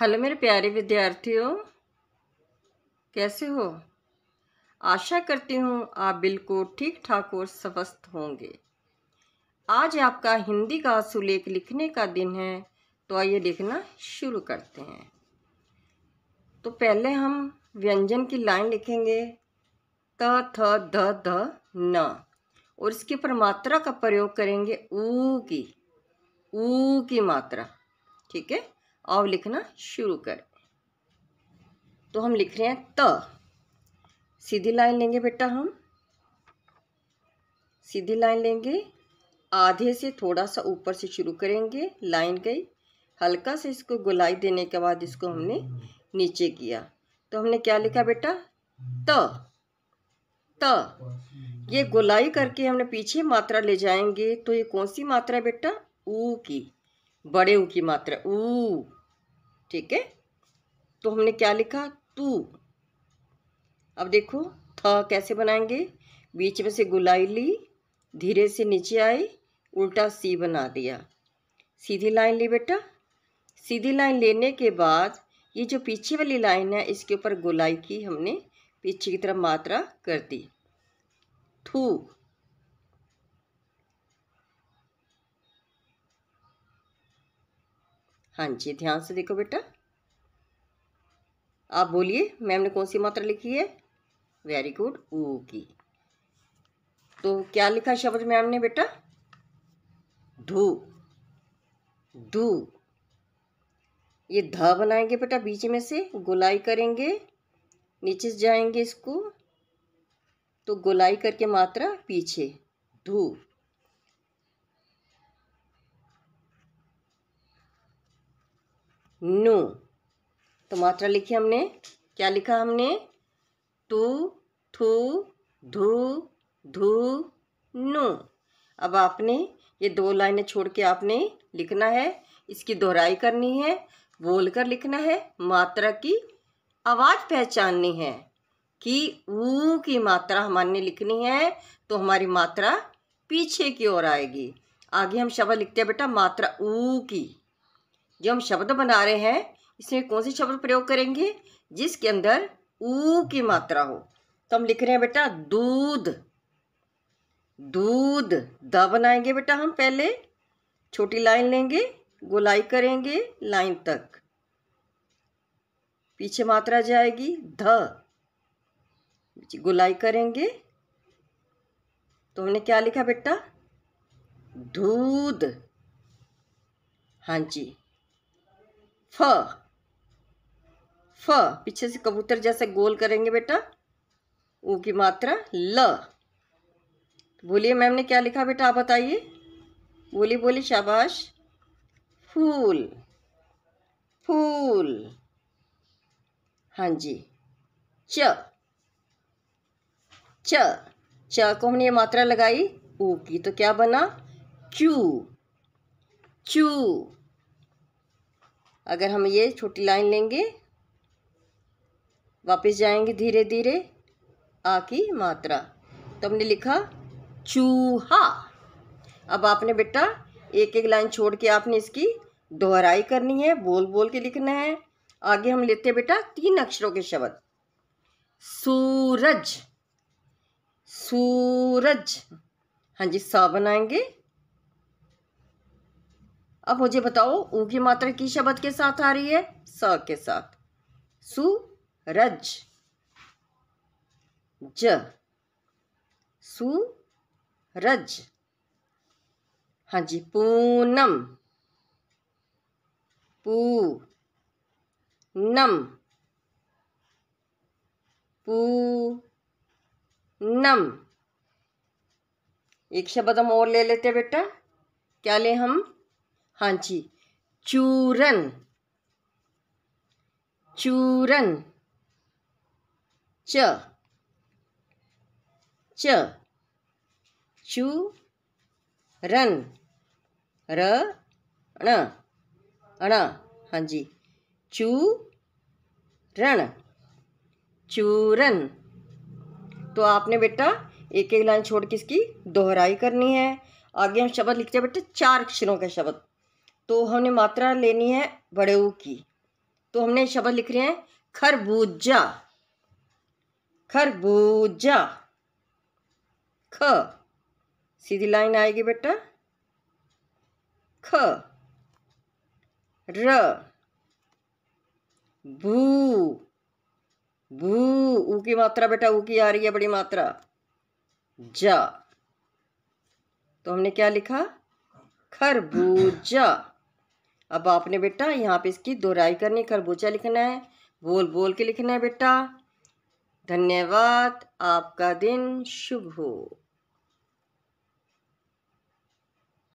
hello मेरे प्यारे विद्यार्थियों कैसे हो आशा करती हूँ आप बिल्कुल ठीक ठाक और स्वस्थ होंगे आज आपका हिंदी का सुलेख लिखने का दिन है तो आइए लिखना शुरू करते हैं तो पहले हम व्यंजन की लाइन लिखेंगे त थ ध ध न और इसकी पर मात्रा का प्रयोग करेंगे ऊ की ऊ की मात्रा ठीक है और लिखना शुरू कर तो हम लिख रहे हैं त सीधी लाइन लेंगे बेटा हम सीधी लाइन लेंगे आधे से थोड़ा सा ऊपर से शुरू करेंगे लाइन गई हल्का से इसको गुलाई देने के बाद इसको हमने नीचे किया तो हमने क्या लिखा बेटा त त ये गुलाई करके हमने पीछे मात्रा ले जाएंगे तो ये कौन सी मात्रा है बेटा ऊ की बड़े ऊ की मात्रा ऊ ठीक है तो हमने क्या लिखा तू अब देखो थ कैसे बनाएंगे बीच में से गुलाई ली धीरे से नीचे आई उल्टा सी बना दिया सीधी लाइन ली बेटा सीधी लाइन लेने के बाद ये जो पीछे वाली लाइन है इसके ऊपर गुलाई की हमने पीछे की तरफ मात्रा कर दी थू हाँ जी ध्यान से देखो बेटा आप बोलिए मैम ने कौन सी मात्रा लिखी है वेरी गुड ऊ की तो क्या लिखा शब्द मैम ने बेटा धू धू ये ध बनाएंगे बेटा बीच में से गोलाई करेंगे नीचे जाएंगे इसको तो गोलाई करके मात्रा पीछे धू नू तो मात्रा लिखी हमने क्या लिखा हमने टू थू धू धू नू अब आपने ये दो लाइनें छोड़ के आपने लिखना है इसकी दोहराई करनी है बोल कर लिखना है मात्रा की आवाज़ पहचाननी है कि ऊ की मात्रा हमारे लिखनी है तो हमारी मात्रा पीछे की ओर आएगी आगे हम शब्द लिखते हैं बेटा मात्रा ऊ की जो हम शब्द बना रहे हैं इसमें कौन से शब्द प्रयोग करेंगे जिसके अंदर ऊ की मात्रा हो तो हम लिख रहे हैं बेटा दूध दूध द बनाएंगे बेटा हम पहले छोटी लाइन लेंगे गोलाई करेंगे लाइन तक पीछे मात्रा जाएगी ध गोलाई करेंगे तो हमने क्या लिखा बेटा दूध हाँ जी फ फ पीछे से कबूतर जैसे गोल करेंगे बेटा ऊ की मात्रा ल बोलिए मैम ने क्या लिखा बेटा आप बताइए बोली बोली शाबाश फूल फूल हाँ जी च च च को हमने ये मात्रा लगाई ऊ की तो क्या बना क्यू क्यू अगर हम ये छोटी लाइन लेंगे वापस जाएंगे धीरे धीरे आ की मात्रा तो हमने लिखा चूहा अब आपने बेटा एक एक लाइन छोड़ के आपने इसकी दोहराई करनी है बोल बोल के लिखना है आगे हम लेते हैं बेटा तीन अक्षरों के शब्द सूरज सूरज हाँ जी सा बनाएंगे अब मुझे बताओ ऊ की मात्रा की शब्द के साथ आ रही है स के साथ रज ज रज हाँ जी पूनम पू नम पू नम एक शब्द हम और ले लेते बेटा क्या ले हम हाँ जी चूरन चूरन च च रन र अण अण हाँ जी चू रण चूरन तो आपने बेटा एक एक लाइन छोड़ के इसकी दोहराई करनी है आगे हम शब्द लिखते हैं बेटे चार अक्षरों के शब्द तो हमने मात्रा लेनी है बड़े ऊ की तो हमने शब्द लिख रहे हैं खरबूजा खरबूजा ख सीधी लाइन आएगी बेटा ख र भू भू ऊ की मात्रा बेटा ऊ की आ रही है बड़ी मात्रा जा तो हमने क्या लिखा खरबूजा अब आपने बेटा यहाँ पे इसकी दोहराई करनी खरबूजा लिखना है बोल बोल के लिखना है बेटा धन्यवाद आपका दिन शुभ हो